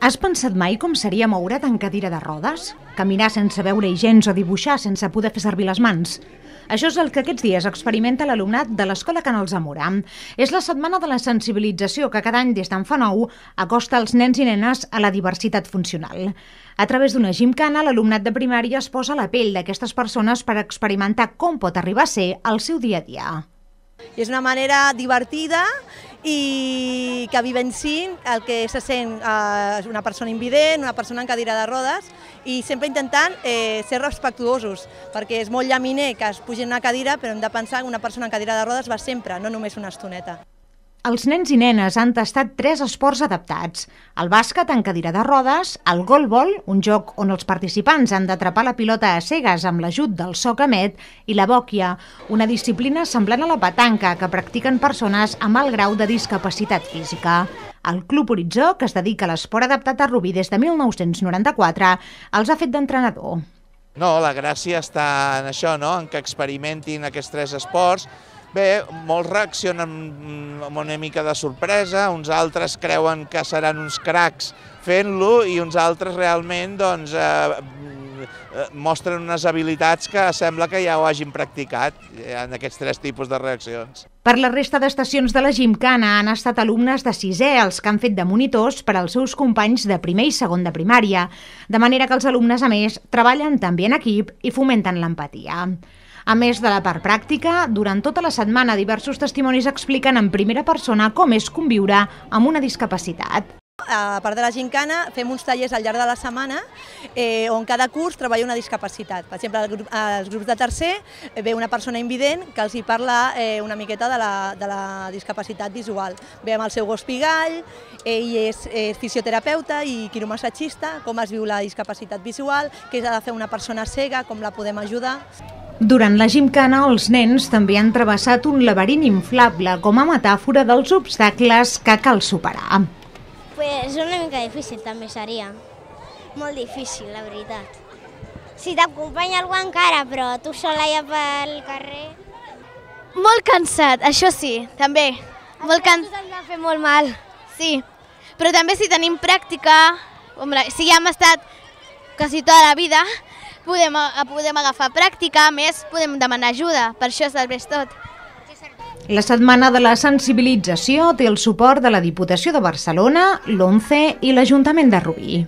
Has pensat mai com seria moure't en cadira de rodes? Caminar sense veure i gens o dibuixar sense poder fer servir les mans? Això és el que aquests dies experimenta l'alumnat de l'Escola Canals Amora. És la setmana de la sensibilització que cada any des d'en fa nou acosta els nens i nenes a la diversitat funcional. A través d'una gimcana, l'alumnat de primària es posa a la pell d'aquestes persones per experimentar com pot arribar a ser el seu dia a dia. I és una manera divertida i que vivencin el que se sent eh, una persona invident, una persona en cadira de rodes i sempre intentant eh, ser respectuosos, perquè és molt llaminer que es pugi en una cadira, però hem de pensar que una persona en cadira de rodes va sempre, no només una estoneta. Els nens i nenes han tastat tres esports adaptats. El bàsquet en cadira de rodes, el golbol, un joc on els participants han d'atrapar la pilota a cegues amb l'ajut del socamet, i la bòquia, una disciplina semblant a la petanca que practiquen persones amb alt grau de discapacitat física. El Club Horitzó, que es dedica a l'esport adaptat a Rubí des de 1994, els ha fet d'entrenador. No, la gràcia està en això, no? en que experimentin aquests tres esports, Bé, molts reaccionen mm, amb una mica de sorpresa, uns altres creuen que seran uns cracs fent-lo i uns altres realment doncs, eh, mm, mostren unes habilitats que sembla que ja ho hagin practicat eh, en aquests tres tipus de reaccions. Per la resta d'estacions de la Gimcana han estat alumnes de sisè els que han fet de monitors per als seus companys de primer i segon de primària, de manera que els alumnes, a més, treballen també en equip i fomenten l'empatia. A més de la part pràctica, durant tota la setmana diversos testimonis expliquen en primera persona com és conviure amb una discapacitat. A part de la gincana, fem uns tallers al llarg de la setmana eh, on cada curs treballa una discapacitat. Per exemple, als grup, grups de tercer eh, ve una persona invident que els hi parla eh, una miqueta de la, de la discapacitat visual. Ve amb el seu gos pigall, ell és, és fisioterapeuta i quiromassatgista, com es viu la discapacitat visual, què ha de fer una persona cega, com la podem ajudar. Durant la gimcana, els nens també han travessat un laberint inflable com a metàfora dels obstacles que cal superar. Pues una mica difícil també seria. Molt difícil, la veritat. Si t'acompanya algú encara, però tu sola ja pel carrer... Molt cansat, això sí, també. Els molt can... ens va fer molt mal. Sí, però també si tenim pràctica, si ja hem estat quasi tota la vida, podem, podem agafar pràctica, a més podem demanar ajuda, per això serveix tot. La Setmana de la Sensibilització té el suport de la Diputació de Barcelona, l'ONCE i l'Ajuntament de Rubí.